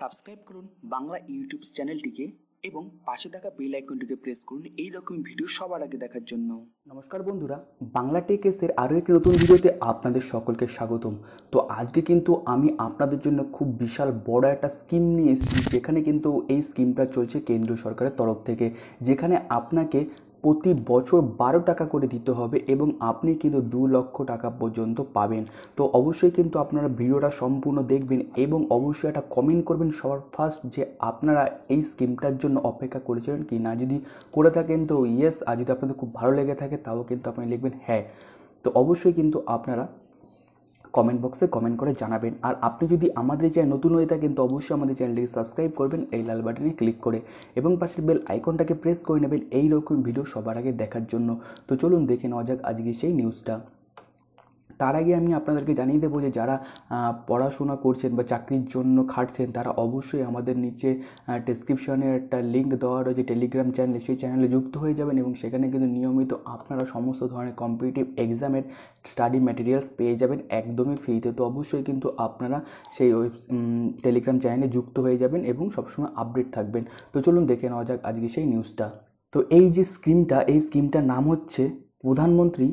subscribe করুন Bangla YouTube চ্যানেলটিকে এবং পাশে থাকা বেল আইকনটিকে প্রেস করুন এই রকম ভিডিও সবার আগে দেখার জন্য নমস্কার বন্ধুরা বাংলা টেক এসের আরও একটি নতুন ভিডিওতে আপনাদের সকলকে স্বাগতম তো আজকে কিন্তু আমি আপনাদের জন্য খুব বিশাল বড় একটা স্কিম নিয়ে এসেছি যেখানে কিন্তু এই স্কিমটা চলছে কেন্দ্রীয় সরকারের তরফ থেকে যেখানে আপনাকে প্রতি বছর বারো টাকা করে দিতে হবে এবং আপনি কিন্তু দু লক্ষ টাকা পর্যন্ত পাবেন তো অবশ্যই কিন্তু আপনারা ভিডিওটা সম্পূর্ণ দেখবেন এবং অবশ্যই একটা কমেন্ট করবেন সবার ফার্স্ট যে আপনারা এই স্কিমটার জন্য অপেক্ষা করেছিলেন কি না যদি করে থাকেন তো ইয়েস আর যদি আপনাদের খুব ভালো লেগে থাকে তাও কিন্তু আপনি লিখবেন হ্যাঁ তো অবশ্যই কিন্তু আপনারা কমেন্ট বক্সে কমেন্ট করে জানাবেন আর আপনি যদি আমাদের চ্যানেল নতুন হয়ে থাকেন তো অবশ্যই আমাদের চ্যানেলটিকে সাবস্ক্রাইব করবেন এই লাল বাটনে ক্লিক করে এবং পাশের বেল আইকনটাকে প্রেস করে নেবেন এই রকম ভিডিও সবার আগে দেখার জন্য তো চলুন দেখে নেওয়া যাক আজকে সেই নিউজটা তার আগে আমি আপনাদেরকে জানিয়ে দেবো যে যারা পড়াশোনা করছেন বা চাকরির জন্য খাটছেন তারা অবশ্যই আমাদের নিচে ডেসক্রিপশনে একটা লিঙ্ক দেওয়া রয়েছে টেলিগ্রাম চ্যানেলে সেই চ্যানেলে যুক্ত হয়ে যাবেন এবং সেখানে কিন্তু নিয়মিত আপনারা সমস্ত ধরনের কম্পিটিটিভ এক্সামের স্টাডি ম্যাটেরিয়ালস পেয়ে যাবেন একদমই ফ্রিতে তো অবশ্যই কিন্তু আপনারা সেই ওয়েব টেলিগ্রাম চ্যানেলে যুক্ত হয়ে যাবেন এবং সবসময় আপডেট থাকবেন তো চলুন দেখে নেওয়া যাক আজকে সেই নিউজটা তো এই যে স্কিমটা এই স্কিমটার নাম হচ্ছে প্রধানমন্ত্রী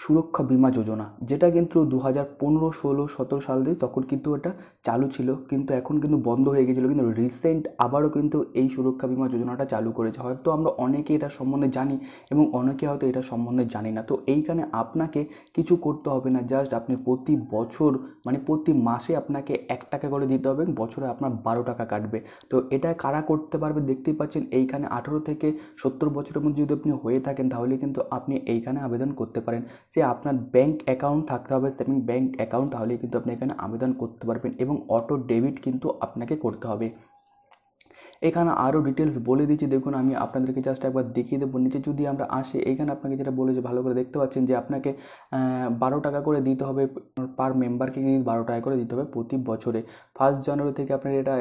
সুরক্ষা বিমা যোজনা যেটা কিন্তু দু হাজার পনেরো ষোলো সতেরো সাল দিয়ে তখন কিন্তু এটা চালু ছিল কিন্তু এখন কিন্তু বন্ধ হয়ে গেছিলো কিন্তু রিসেন্ট আবারও কিন্তু এই সুরক্ষা বিমা যোজনাটা চালু করেছে হয়তো আমরা অনেকে এটা সম্বন্ধে জানি এবং অনেকে হয়তো এটা সম্বন্ধে জানি না তো এইখানে আপনাকে কিছু করতে হবে না জাস্ট আপনি প্রতি বছর মানে প্রতি মাসে আপনাকে এক টাকা করে দিতে হবে বছরে আপনার বারো টাকা কাটবে তো এটা কারা করতে পারবে দেখতেই পাচ্ছেন এইখানে আঠেরো থেকে সত্তর বছরের মধ্যে যদি আপনি হয়ে থাকেন তাহলে কিন্তু আপনি এইখানে আবেদন করতে পারেন যে আপনারা ব্যাংক অ্যাকাউন্ট রাখতে হবে সে মানে ব্যাংক অ্যাকাউন্ট তাহলেই কিন্তু আপনি এখানে আবেদন করতে পারবেন এবং অটো ডেবিট কিন্তু আপনাকে করতে হবে এখানে আরও ডিটেলস বলে দিচ্ছি দেখুন আমি আপনাদেরকে জাস্ট একবার দেখিয়ে দেবো নিচে যদি আমরা আসি এখানে আপনাকে যেটা বলে যে ভালো করে দেখতে পাচ্ছেন যে আপনাকে বারো টাকা করে দিতে হবে পার মেম্বারকে কিন্তু বারো টাকা করে দিতে হবে প্রতি বছরে ফার্স্ট জানুয়ারি থেকে আপনার এটা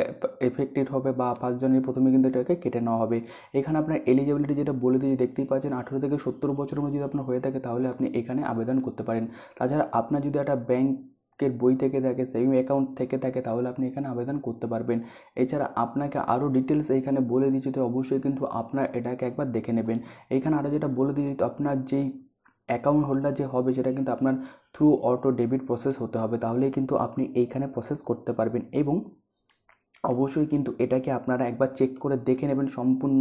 এফেক্টেড হবে বা ফার্স্ট জানুয়ারির প্রথমে কিন্তু এটাকে কেটে নেওয়া হবে এখানে আপনার এলিজিবিলিটি যেটা বলে দিয়ে দেখতেই পাচ্ছেন আঠেরো থেকে সত্তর বছরের মধ্যে যদি আপনার হয়ে থাকে তাহলে আপনি এখানে আবেদন করতে পারেন তাছাড়া আপনার যদি একটা ব্যাংক ব্যাংকের বই থেকে থাকে সেভিং অ্যাকাউন্ট থেকে থাকে তাহলে আপনি এখানে আবেদন করতে পারবেন এছাড়া আপনাকে আরও ডিটেলস এইখানে বলে দিচ্ছি তো অবশ্যই কিন্তু আপনার এটাকে একবার দেখে নেবেন এইখানে আরও যেটা বলে দিচ্ছি তো আপনার যেই অ্যাকাউন্ট হোল্ডার যে হবে সেটা কিন্তু আপনার থ্রু অটো ডেবিট প্রসেস হতে হবে তাহলেই কিন্তু আপনি এইখানে প্রসেস করতে পারবেন এবং অবশ্যই কিন্তু এটাকে আপনারা একবার চেক করে দেখে নেবেন সম্পূর্ণ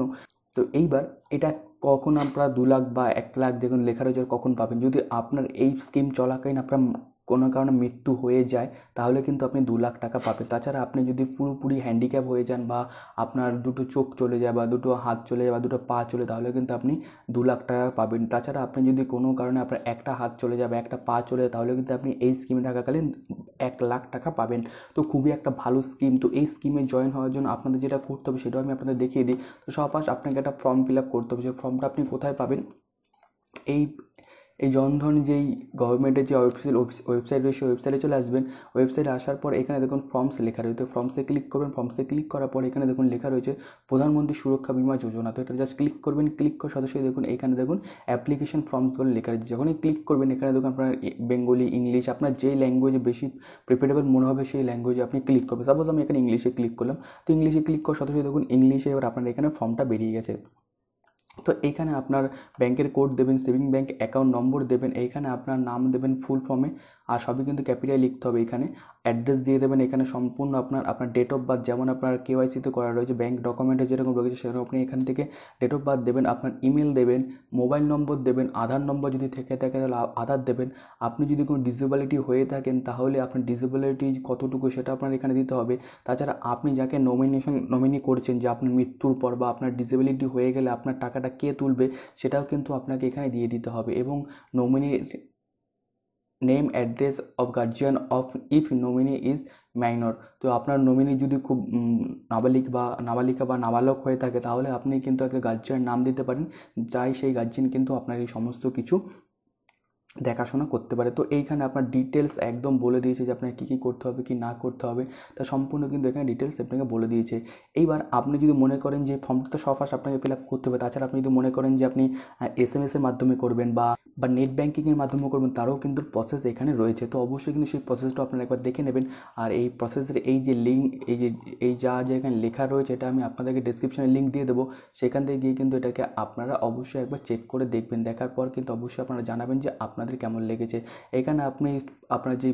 তো এইবার এটা কখন আপনারা দু লাখ বা এক লাখ দেখুন লেখা রয়েছে কখন পাবেন যদি আপনার এই স্কিম চলাকালীন আপনার কোনো কারণে মৃত্যু হয়ে যায় তাহলে কিন্তু আপনি দু লাখ টাকা পাবেন তাছাড়া আপনি যদি পুরোপুরি হ্যান্ডিক্যাপ হয়ে যান বা আপনার দুটো চোখ চলে যায় বা দুটো হাত চলে যায় বা দুটো পা চলে তাহলে কিন্তু আপনি দু লাখ টাকা পাবেন তাছাড়া আপনি যদি কোনো কারণে আপনার একটা হাত চলে যায় বা একটা পা চলে যায় তাহলে কিন্তু আপনি এই স্কিমে থাকাকালীন এক লাখ টাকা পাবেন তো খুবই একটা ভালো স্কিম তো এই স্কিমে জয়েন হওয়ার জন্য আপনাদের যেটা করতে হবে সেটাও আমি আপনাদের দেখিয়ে দিই তো সবাস আপনাকে একটা ফর্ম ফিল আপ করতে হবে যে ফর্মটা আপনি কোথায় পাবেন এই এই জনধন যেই গভর্নমেন্টের যে অফিসিয়াল ওয়েবসাইট রয়েছে ওয়েবসাইটে চলে আসবেন ওয়েবসাইটে আসার পর এখানে দেখুন ফর্মস লেখা রয়েছে ফর্মসে ক্লিক করবেন ফর্মসে ক্লিক করার পর এখানে দেখুন লেখা রয়েছে প্রধানমন্ত্রী সুরক্ষা বিমা যোজনা তো এটা জাস্ট ক্লিক করবেন ক্লিক করার সাথে সাথে দেখুন এখানে দেখুন অ্যাপ্লিকেশন ফর্মস বলে লেখা রয়েছে যখনই ক্লিক করবেন এখানে দেখুন আপনার বেঙ্গলি ইংলিশ আপনার যেই ল্যাঙ্গুয়েজ বেশি প্রিফারেবল মনে হবে সেই ল্যাঙ্গুয়েজে আপনি ক্লিক করবেন সাপোজ আমি এখানে ইংলিশে ক্লিক করলাম তো ইংলিশে ক্লিক করার সাথে সাথে দেখুন ইংলিশে এবার আপনার এখানে ফর্মটা বেরিয়ে গেছে তো এইখানে আপনার ব্যাংকের কোড দেবেন সেভিং ব্যাংক অ্যাকাউন্ট নম্বর দেবেন এইখানে আপনার নাম দেবেন ফুল ফর্মে আর সবই কিন্তু ক্যাপিটাল লিখতে হবে এখানে অ্যাড্রেস দিয়ে দেবেন এখানে সম্পূর্ণ আপনার আপনার ডেট অফ বার্থ যেমন আপনার কেওয়াইসিতে করা রয়েছে ব্যাঙ্ক ডকুমেন্টে যেরকম রয়েছে সেরকম আপনি এখান থেকে ডেট অফ বার্থ দেবেন আপনার ইমেল দেবেন মোবাইল নম্বর দেবেন আধার নম্বর যদি থেকে থাকে তাহলে আধার দেবেন আপনি যদি কোনো ডিসেবিলিটি হয়ে থাকেন তাহলে আপনার ডিসেবিলিটি কতটুকু সেটা আপনার এখানে দিতে হবে তাছাড়া আপনি যাকে নমিনেশন নমিনি করছেন যে আপনার মৃত্যুর পর বা আপনার ডিসেবিলিটি হয়ে গেলে আপনার টাকাটা কে তুলবে সেটাও কিন্তু আপনাকে এখানে দিয়ে দিতে হবে এবং nominee name address of guardian of if nominee is minor তো আপনার নমিনি যদি খুব নাবালিক বা নাবালিকা বা নাবালক হয়ে থাকে তাহলে আপনি কিন্তু একটা গার্জিয়ান নাম দিতে পারেন যাই সেই গার্জিয়ান কিন্তু আপনার এই সমস্ত কিছু দেখাশোনা করতে পারে তো এইখানে আপনার ডিটেলস একদম বলে দিয়েছে যে আপনার কী কী করতে হবে কি না করতে হবে তা সম্পূর্ণ কিন্তু এখানে ডিটেলস আপনাকে বলে দিয়েছে এইবার আপনি যদি মনে করেন যে ফর্মটা তো সফাস আপনাকে ফিল আপ করতে হবে তাছাড়া আপনি যদি মনে করেন যে আপনি এস এম এসের মাধ্যমে করবেন বা বা নেট ব্যাঙ্কিংয়ের মাধ্যমে করবেন তারও কিন্তু প্রসেস এখানে রয়েছে তো অবশ্যই কিন্তু সেই প্রসেসটা আপনারা একবার দেখে নেবেন আর এই প্রসেসের এই যে লিঙ্ক এই যে এই যা যা এখানে লেখা রয়েছে এটা আমি আপনাদেরকে ডিসক্রিপশানে লিঙ্ক দিয়ে দেবো সেখান থেকে গিয়ে কিন্তু এটাকে আপনারা অবশ্যই একবার চেক করে দেখবেন দেখার পর কিন্তু অবশ্যই আপনারা জানাবেন যে আপনাদের কেমন লেগেছে এখানে আপনি আপনার যে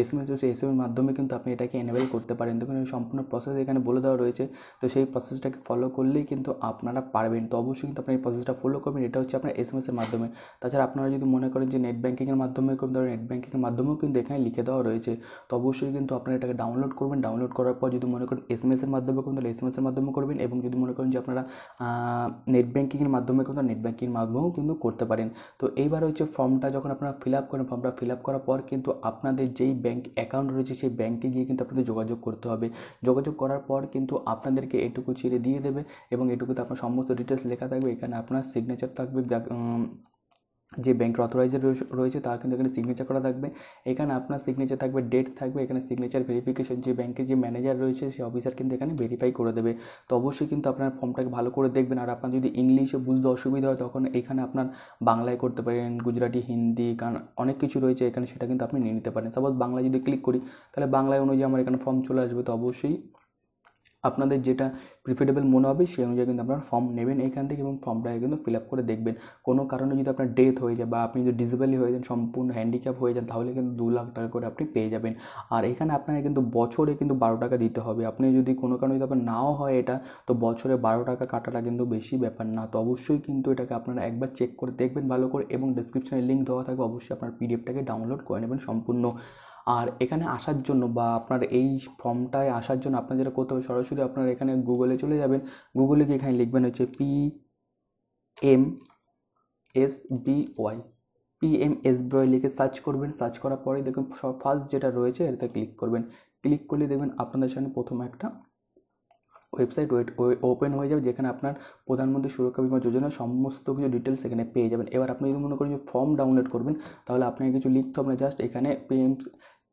এস এম এস রয়েছে এস এম এর মাধ্যমে কিন্তু আপনি এটাকে এনেবেল করতে পারেন দেখুন সম্পূর্ণ প্রসেস এখানে বলে দেওয়া রয়েছে তো সেই প্রসেসটাকে ফলো করলেই কিন্তু আপনারা পারবেন তো অবশ্যই কিন্তু আপনার এই প্রসেসটা ফলো করবেন এটা হচ্ছে আপনার এস এম এস এর মাধ্যমে তাছাড়া আপনারা যদি মনে করেন যে নেট ব্যাঙ্কিংয়ের মাধ্যমে কিন্তু নেট ব্যাঙ্কিংয়ের মাধ্যমেও কিন্তু এখানে লিখে দেওয়া রয়েছে তো অবশ্যই কিন্তু আপনারা এটাকে ডাউনলোড করবেন ডাউনলোড করার পর যদি মনে করেন এস এম এসের মাধ্যমে কিন্তু এস এম এসের মাধ্যমে করবেন এবং যদি মনে করেন যে আপনারা নেট ব্যাঙ্কিংয়ের মাধ্যমে কিন্তু নেট ব্যাঙ্কিংয়ের মাধ্যমেও কিন্তু করতে পারেন তো এইবার হচ্ছে ফর্মটা যখন আপনারা ফিল আপ করেন ফর্মটা ফিল আপ করার পর কিন্তু আপনাদের যেই ব্যাঙ্ক অ্যাকাউন্ট রয়েছে সেই ব্যাঙ্কে গিয়ে কিন্তু আপনাদের যোগাযোগ করতে হবে যোগাযোগ করার পর কিন্তু আপনাদেরকে এটুকু ছেড়ে দিয়ে দেবে এবং এটুকুতে আপনার সমস্ত ডিটেলস লেখা থাকবে এখানে আপনার সিগনেচার থাকবে যে ব্যাংকের অথরাইজার রয়েছে তার কিন্তু এখানে সিগনেচার করা থাকবে এখানে আপনার সিগনেচার থাকবে ডেট থাকবে এখানে সিগনেচার ভেরিফিকেশন যে ব্যাংকের যে ম্যানেজার রয়েছে সে অফিসার কিন্তু এখানে ভেরিফাই করে দেবে তো অবশ্যই কিন্তু আপনার ফর্মটাকে ভালো করে দেখবেন আর আপনার যদি ইংলিশে বুঝতে অসুবিধা হয় তখন এখানে আপনার বাংলায় করতে পারেন গুজরাটি হিন্দি কারণ অনেক কিছু রয়েছে এখানে সেটা কিন্তু আপনি নিয়ে নিতে পারেন সাপোজ বাংলায় যদি ক্লিক করি তাহলে বাংলায় অনুযায়ী আমার এখানে ফর্ম চলে আসবে তো অবশ্যই আপনাদের যেটা প্রিফারেবল মনে হবে সেই অনুযায়ী কিন্তু আপনারা ফর্ম নেবেন এখান থেকে এবং ফর্মটাকে কিন্তু ফিল আপ করে দেখবেন কোনো কারণে যদি আপনার ডেথ হয়ে যায় বা আপনি যদি ডিসেবলি হয়ে যান সম্পূর্ণ হ্যান্ডিক্যাপ হয়ে যান তাহলে কিন্তু দু লাখ টাকা করে আপনি পেয়ে যাবেন আর এখানে আপনাকে কিন্তু বছরে কিন্তু বারো টাকা দিতে হবে আপনি যদি কোনো কারণে যদি আপনার নাও হয় এটা তো বছরে বারো টাকা কাটাটা কিন্তু বেশি ব্যাপার না তো অবশ্যই কিন্তু এটাকে আপনারা একবার চেক করে দেখবেন ভালো করে এবং ডিসক্রিপশানে লিঙ্ক দেওয়া থাকবে অবশ্যই আপনার পিডিএফটাকে ডাউনলোড করে নেবেন সম্পূর্ণ আর এখানে আসার জন্য বা আপনার এই ফর্মটায় আসার জন্য আপনার যেটা করতে হবে সরাসরি আপনার এখানে গুগলে চলে যাবেন গুগলে গিয়ে এখানে লিখবেন হচ্ছে P M S B Y P M Y লিখে সার্চ করবেন সার্চ করার পরে দেখুন সব ফার্স্ট যেটা রয়েছে এটাতে ক্লিক করবেন ক্লিক করলে দেখবেন আপনাদের সামনে প্রথম একটা ওয়েবসাইট ওয়েট ওপেন হয়ে যাবে যেখানে আপনার প্রধানমন্ত্রী সুরক্ষা বিমা যোজনা সমস্ত কিছু ডিটেলস এখানে পেয়ে যাবেন এবার আপনি যদি মনে করেন যে ফর্ম ডাউনলোড করবেন তাহলে আপনাকে কিছু লিখতে হবে না জাস্ট এখানে পি এম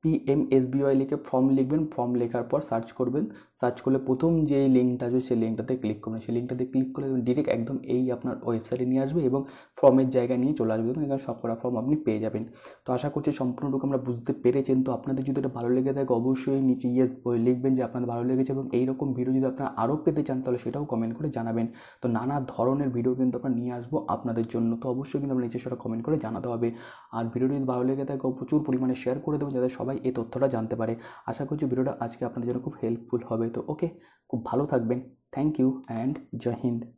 পিএমএসবিওয়াই লিখে ফর্ম লিখবেন ফর্ম লেখার পর সার্চ করবেন সার্চ করলে প্রথম যে লিঙ্কটা আসবে সেই লিঙ্কটাতে ক্লিক করবেন সেই লিঙ্কটাতে ক্লিক করলে ডিরেক্ট একদম এই আপনার ওয়েবসাইটে নিয়ে আসবে এবং ফর্মের জায়গা নিয়ে চলে আসবে এখানে সবকটা ফর্ম আপনি পেয়ে যাবেন তো আশা করছি সম্পূর্ণটুকু আমরা বুঝতে পেরেছেন তো আপনাদের যদি এটা ভালো লেগে থাকে অবশ্যই নিচে ইয়েস লিখবেন যে আপনাদের ভালো লেগেছে এবং এইরকম ভিডিও যদি আপনারা আরও পেতে চান তাহলে সেটাও কমেন্ট করে জানাবেন তো নানা ধরনের ভিডিও কিন্তু আমরা নিয়ে আসবো আপনাদের জন্য তো অবশ্যই কিন্তু আমরা নিচে সেটা কমেন্ট করে জানাতে হবে আর ভিডিও যদি ভালো লেগে থাকে প্রচুর পরিমাণে শেয়ার করে দেবেন যাতে সবাই সবাই এই তথ্যটা জানতে পারে আশা করছি ভিডিওটা আজকে আপনাদের জন্য খুব হেল্পফুল হবে তো ওকে খুব ভালো থাকবেন থ্যাংক ইউ অ্যান্ড জয় হিন্দ